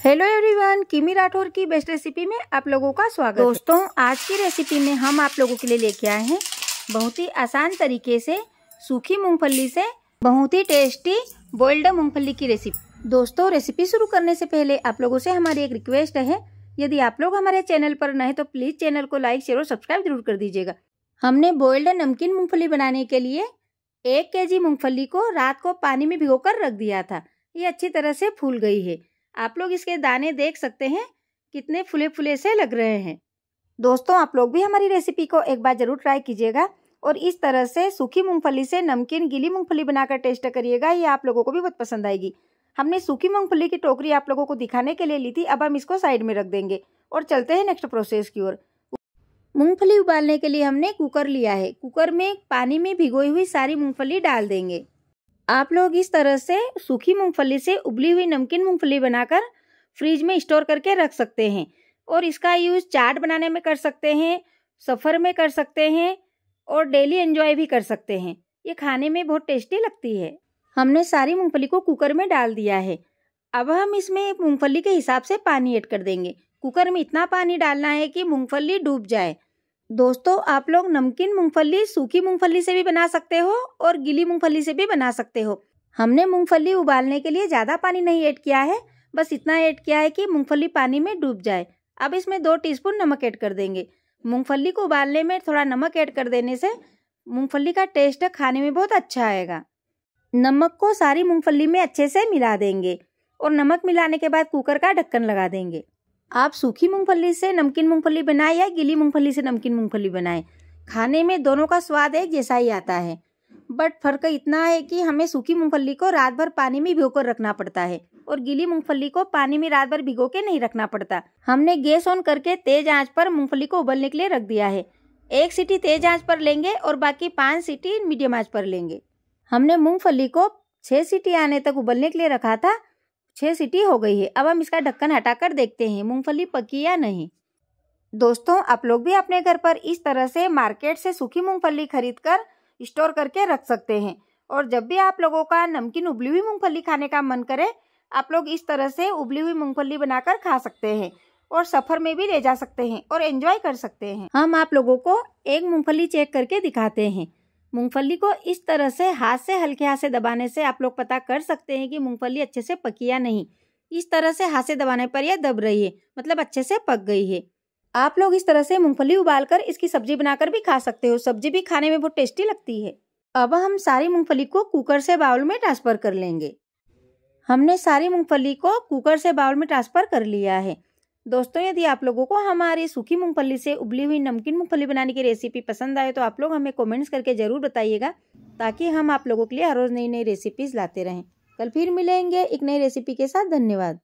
hello everyone किमी राठौर की best recipe में आप लोगों का स्वागत दोस्तों आज की रेसिपी में हम आप लोगों के लिए लेके आए हैं बहुत ही आसान तरीके से सूखी मूंगफली से बहुत ही टेस्टी बॉइल्ड मूंगफली की रेसिपी दोस्तों रेसिपी शुरू करने से पहले आप लोगों से हमारी एक रिक्वेस्ट है यदि आप लोग हमारे चैनल पर नए तो प्लीज चैनल को लाइक शेयर और सब्सक्राइब जरूर कर दीजिएगा हमने बॉइल्ड नमकीन मूंगफली बनाने के लिए एक केजी मूंगफली को रात को पानी में भिगोकर रख दिया था ये अच्छी तरह से फूल गई है आप लोग इसके दाने देख सकते हैं कितने फुले फुले से लग रहे हैं दोस्तों आप लोग भी हमारी रेसिपी को एक बार ज़रूर ट्राई कीजिएगा और इस तरह से सूखी मूंगफली से नमकीन गीली मूंगफली बनाकर टेस्ट करिएगा ये आप लोगों को भी बहुत पसंद आएगी हमने सूखी मूंगफली की टोकरी आप लोगों को दिखाने के लिए ली थी अब हम इसको साइड में रख देंगे और चलते हैं नेक्स्ट प्रोसेस की ओर मूंगफली उबालने के लिए हमने कुकर लिया है कुकर में पानी में भिगोई हुई सारी मूंगफली डाल देंगे आप लोग इस तरह से सूखी मूंगफली से उबली हुई नमकीन मूंगफली बनाकर फ्रिज में स्टोर करके रख सकते हैं और इसका यूज़ चाट बनाने में कर सकते हैं सफ़र में कर सकते हैं और डेली एंजॉय भी कर सकते हैं ये खाने में बहुत टेस्टी लगती है हमने सारी मूंगफली को कुकर में डाल दिया है अब हम इसमें मूंगफली के हिसाब से पानी ऐड कर देंगे कुकर में इतना पानी डालना है कि मूंगफली डूब जाए दोस्तों आप लोग नमकीन मूंगफली सूखी मूंगफली से भी बना सकते हो और गीली मूंगफली से भी बना सकते हो हमने मूंगफली उबालने के लिए ज़्यादा पानी नहीं ऐड किया है बस इतना ऐड किया है कि मूंगफली पानी में डूब जाए अब इसमें दो टीस्पून नमक ऐड कर देंगे मूंगफली को उबालने में थोड़ा नमक ऐड कर देने से मूंगफली का टेस्ट खाने में बहुत अच्छा आएगा नमक को सारी मूंगफली में अच्छे से मिला देंगे और नमक मिलाने के बाद कुकर का ढक्कन लगा देंगे आप सूखी मूंगफली से नमकीन मूंगफली बनाए या गीली मूंगफली से नमकीन मूंगफली बनाए खाने में दोनों का स्वाद एक जैसा ही आता है बट फर्क इतना है कि हमें सूखी मूंगफली को रात भर पानी में भिगोकर रखना पड़ता है और गीली मूंगफली को पानी में रात भर भिगो के नहीं रखना पड़ता हमने गैस ऑन करके तेज आंच पर मूंगफली को उबलने के लिए रख दिया है एक सीटी तेज आंच पर लेंगे और बाकी पाँच सीटी मीडियम आंच पर लेंगे हमने मूंगफली को छह सीटी आने तक उबलने के लिए रखा था छः सीटी हो गई है अब हम इसका ढक्कन हटाकर देखते हैं मूंगफली पकी या नहीं दोस्तों आप लोग भी अपने घर पर इस तरह से मार्केट से सूखी मूंगफली खरीद कर स्टोर करके रख सकते हैं और जब भी आप लोगों का नमकीन उबली हुई मूंगफली खाने का मन करे आप लोग इस तरह से उबली हुई मूंगफली बनाकर खा सकते हैं और सफर में भी ले जा सकते हैं और एंजॉय कर सकते हैं हम आप लोगों को एक मूंगफली चेक करके दिखाते हैं मूंगफली को इस तरह से हाथ से हल्के हाथ से दबाने से आप लोग पता कर सकते हैं कि मूंगफली अच्छे से पकी या नहीं इस तरह से हाथ से दबाने पर यह दब रही है मतलब अच्छे से पक गई है आप लोग इस तरह से मूंगफली उबालकर इसकी सब्जी बनाकर भी खा सकते हो सब्जी भी खाने में बहुत टेस्टी लगती है अब हम सारी मूंगफली को कुकर से बाउल में ट्रांसफर कर लेंगे हमने सारी मूंगफली को कुकर से बाउल में ट्रांसफर कर लिया है दोस्तों यदि आप लोगों को हमारी सूखी मूंगफली से उबली हुई नमकीन मूंगफली बनाने की रेसिपी पसंद आए तो आप लोग हमें कमेंट्स करके ज़रूर बताइएगा ताकि हम आप लोगों के लिए हर रोज़ नई नई रेसिपीज़ लाते रहें कल फिर मिलेंगे एक नई रेसिपी के साथ धन्यवाद